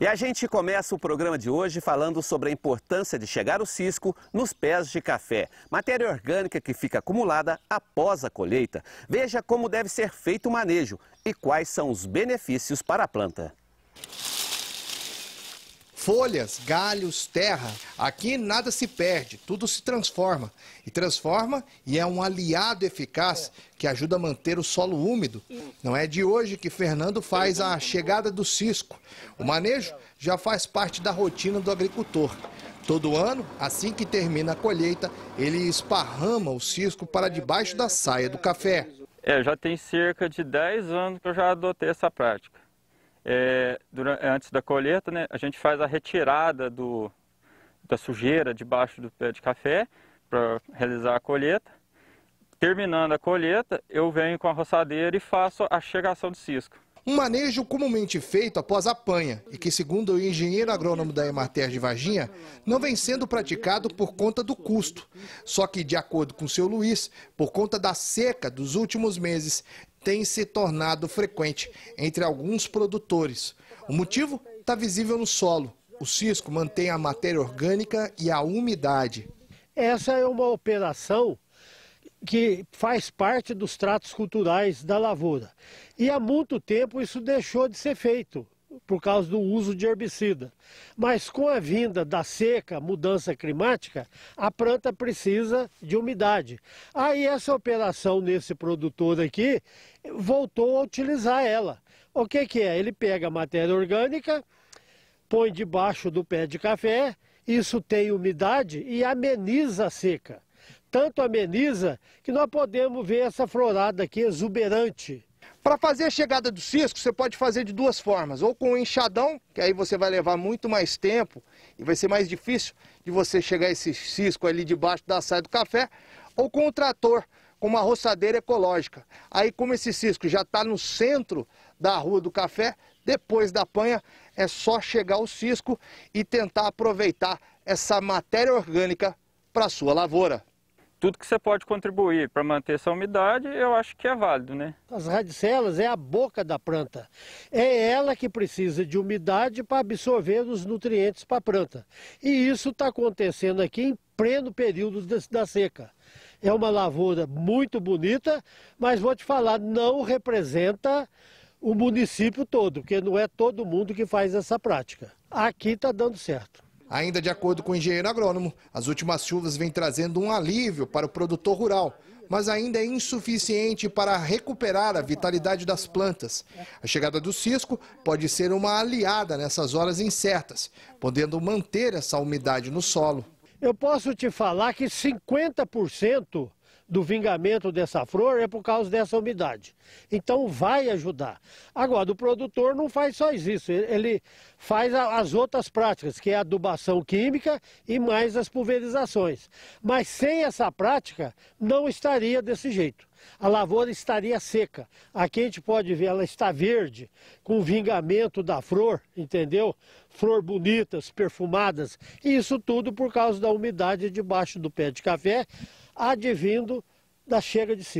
E a gente começa o programa de hoje falando sobre a importância de chegar o cisco nos pés de café, matéria orgânica que fica acumulada após a colheita. Veja como deve ser feito o manejo e quais são os benefícios para a planta folhas, galhos, terra. Aqui nada se perde, tudo se transforma. E transforma e é um aliado eficaz que ajuda a manter o solo úmido. Não é de hoje que Fernando faz a chegada do cisco. O manejo já faz parte da rotina do agricultor. Todo ano, assim que termina a colheita, ele esparrama o cisco para debaixo da saia do café. É, já tem cerca de 10 anos que eu já adotei essa prática é, durante, é, antes da colheita, né, a gente faz a retirada do, da sujeira debaixo do pé de café para realizar a colheita. Terminando a colheita, eu venho com a roçadeira e faço a chegação do cisco. Um manejo comumente feito após a panha e que, segundo o engenheiro agrônomo da Emater de Varginha, não vem sendo praticado por conta do custo. Só que, de acordo com seu Luiz, por conta da seca dos últimos meses, tem se tornado frequente entre alguns produtores. O motivo está visível no solo. O cisco mantém a matéria orgânica e a umidade. Essa é uma operação que faz parte dos tratos culturais da lavoura. E há muito tempo isso deixou de ser feito por causa do uso de herbicida. Mas com a vinda da seca, mudança climática, a planta precisa de umidade. Aí essa operação nesse produtor aqui voltou a utilizar ela. O que, que é? Ele pega a matéria orgânica, põe debaixo do pé de café, isso tem umidade e ameniza a seca tanto ameniza que nós podemos ver essa florada aqui exuberante. Para fazer a chegada do cisco, você pode fazer de duas formas. Ou com o enxadão, que aí você vai levar muito mais tempo e vai ser mais difícil de você chegar esse cisco ali debaixo da saia do café, ou com o trator, com uma roçadeira ecológica. Aí, como esse cisco já está no centro da Rua do Café, depois da panha, é só chegar o cisco e tentar aproveitar essa matéria orgânica para sua lavoura tudo que você pode contribuir para manter essa umidade, eu acho que é válido, né? As radicelas é a boca da planta. É ela que precisa de umidade para absorver os nutrientes para a planta. E isso está acontecendo aqui em pleno período da seca. É uma lavoura muito bonita, mas vou te falar, não representa o município todo, porque não é todo mundo que faz essa prática. Aqui está dando certo. Ainda de acordo com o engenheiro agrônomo, as últimas chuvas vêm trazendo um alívio para o produtor rural, mas ainda é insuficiente para recuperar a vitalidade das plantas. A chegada do cisco pode ser uma aliada nessas horas incertas, podendo manter essa umidade no solo. Eu posso te falar que 50% do vingamento dessa flor é por causa dessa umidade. Então vai ajudar. Agora, o produtor não faz só isso, ele faz as outras práticas, que é a adubação química e mais as pulverizações. Mas sem essa prática, não estaria desse jeito. A lavoura estaria seca. Aqui a gente pode ver, ela está verde, com vingamento da flor, entendeu? Flor bonitas, perfumadas. E isso tudo por causa da umidade debaixo do pé de café advindo da chega de si.